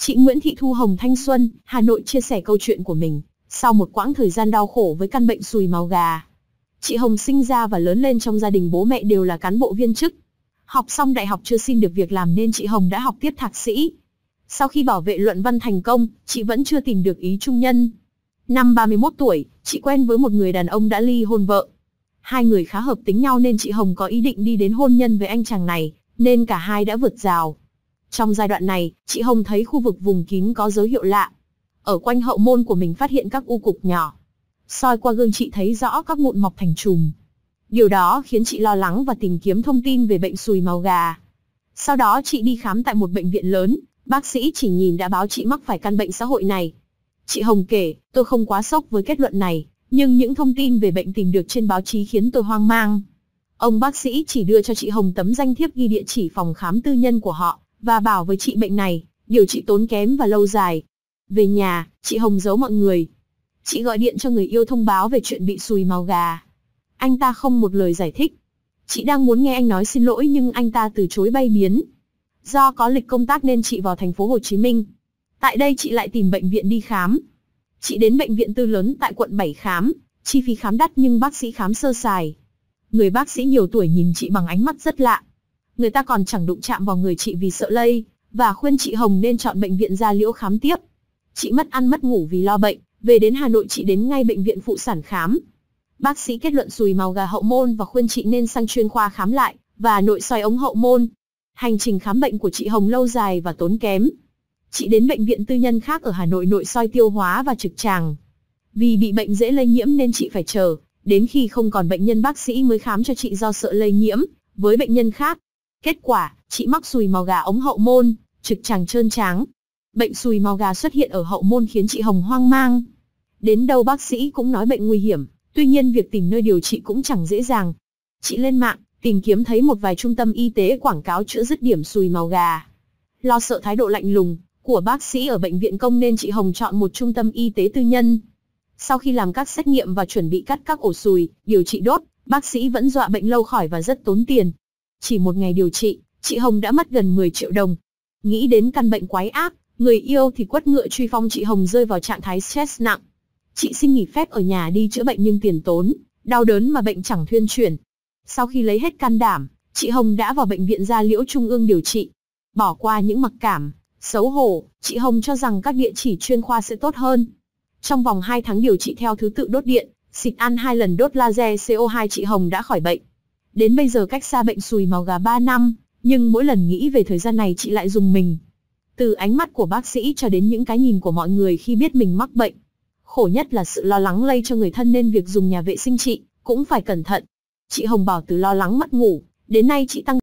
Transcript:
Chị Nguyễn Thị Thu Hồng Thanh Xuân, Hà Nội chia sẻ câu chuyện của mình, sau một quãng thời gian đau khổ với căn bệnh sùi màu gà. Chị Hồng sinh ra và lớn lên trong gia đình bố mẹ đều là cán bộ viên chức. Học xong đại học chưa xin được việc làm nên chị Hồng đã học tiếp thạc sĩ. Sau khi bảo vệ luận văn thành công, chị vẫn chưa tìm được ý trung nhân. Năm 31 tuổi, chị quen với một người đàn ông đã ly hôn vợ. Hai người khá hợp tính nhau nên chị Hồng có ý định đi đến hôn nhân với anh chàng này, nên cả hai đã vượt rào, trong giai đoạn này, chị Hồng thấy khu vực vùng kín có dấu hiệu lạ. Ở quanh hậu môn của mình phát hiện các u cục nhỏ. soi qua gương chị thấy rõ các mụn mọc thành chùm. Điều đó khiến chị lo lắng và tìm kiếm thông tin về bệnh sùi màu gà. Sau đó chị đi khám tại một bệnh viện lớn, bác sĩ chỉ nhìn đã báo chị mắc phải căn bệnh xã hội này. Chị Hồng kể, tôi không quá sốc với kết luận này, nhưng những thông tin về bệnh tìm được trên báo chí khiến tôi hoang mang. Ông bác sĩ chỉ đưa cho chị Hồng tấm danh thiếp ghi địa chỉ phòng khám tư nhân của họ, và bảo với chị bệnh này, điều trị tốn kém và lâu dài. Về nhà, chị Hồng giấu mọi người. Chị gọi điện cho người yêu thông báo về chuyện bị sùi màu gà. Anh ta không một lời giải thích. Chị đang muốn nghe anh nói xin lỗi nhưng anh ta từ chối bay biến. Do có lịch công tác nên chị vào thành phố Hồ Chí Minh. Tại đây chị lại tìm bệnh viện đi khám. Chị đến bệnh viện tư lớn tại quận 7 khám, chi phí khám đắt nhưng bác sĩ khám sơ sài. Người bác sĩ nhiều tuổi nhìn chị bằng ánh mắt rất lạ, người ta còn chẳng đụng chạm vào người chị vì sợ lây, và khuyên chị Hồng nên chọn bệnh viện gia liễu khám tiếp. Chị mất ăn mất ngủ vì lo bệnh, về đến Hà Nội chị đến ngay bệnh viện phụ sản khám. Bác sĩ kết luận sùi màu gà hậu môn và khuyên chị nên sang chuyên khoa khám lại, và nội soi ống hậu môn. Hành trình khám bệnh của chị Hồng lâu dài và tốn kém. Chị đến bệnh viện tư nhân khác ở Hà Nội nội soi tiêu hóa và trực tràng. Vì bị bệnh dễ lây nhiễm nên chị phải chờ, đến khi không còn bệnh nhân bác sĩ mới khám cho chị do sợ lây nhiễm. Với bệnh nhân khác, Kết quả, chị mắc sùi màu gà ống hậu môn, trực tràng trơn tráng. Bệnh sùi màu gà xuất hiện ở hậu môn khiến chị Hồng hoang mang. Đến đâu bác sĩ cũng nói bệnh nguy hiểm, tuy nhiên việc tìm nơi điều trị cũng chẳng dễ dàng. Chị lên mạng, tìm kiếm thấy một vài trung tâm y tế quảng cáo chữa dứt điểm sùi màu gà. Lo sợ thái độ lạnh lùng của bác sĩ ở bệnh viện công nên chị Hồng chọn một trung tâm y tế tư nhân. Sau khi làm các xét nghiệm và chuẩn bị cắt các ổ sùi, điều trị đốt, bác sĩ vẫn dọa bệnh lâu khỏi và rất tốn tiền. Chỉ một ngày điều trị, chị Hồng đã mất gần 10 triệu đồng. Nghĩ đến căn bệnh quái ác, người yêu thì quất ngựa truy phong chị Hồng rơi vào trạng thái stress nặng. Chị xin nghỉ phép ở nhà đi chữa bệnh nhưng tiền tốn, đau đớn mà bệnh chẳng thuyên chuyển. Sau khi lấy hết can đảm, chị Hồng đã vào bệnh viện gia liễu trung ương điều trị. Bỏ qua những mặc cảm, xấu hổ, chị Hồng cho rằng các địa chỉ chuyên khoa sẽ tốt hơn. Trong vòng 2 tháng điều trị theo thứ tự đốt điện, xịt ăn hai lần đốt laser CO2 chị Hồng đã khỏi bệnh. Đến bây giờ cách xa bệnh sùi màu gà 3 năm, nhưng mỗi lần nghĩ về thời gian này chị lại dùng mình. Từ ánh mắt của bác sĩ cho đến những cái nhìn của mọi người khi biết mình mắc bệnh. Khổ nhất là sự lo lắng lây cho người thân nên việc dùng nhà vệ sinh chị cũng phải cẩn thận. Chị Hồng Bảo từ lo lắng mất ngủ, đến nay chị tăng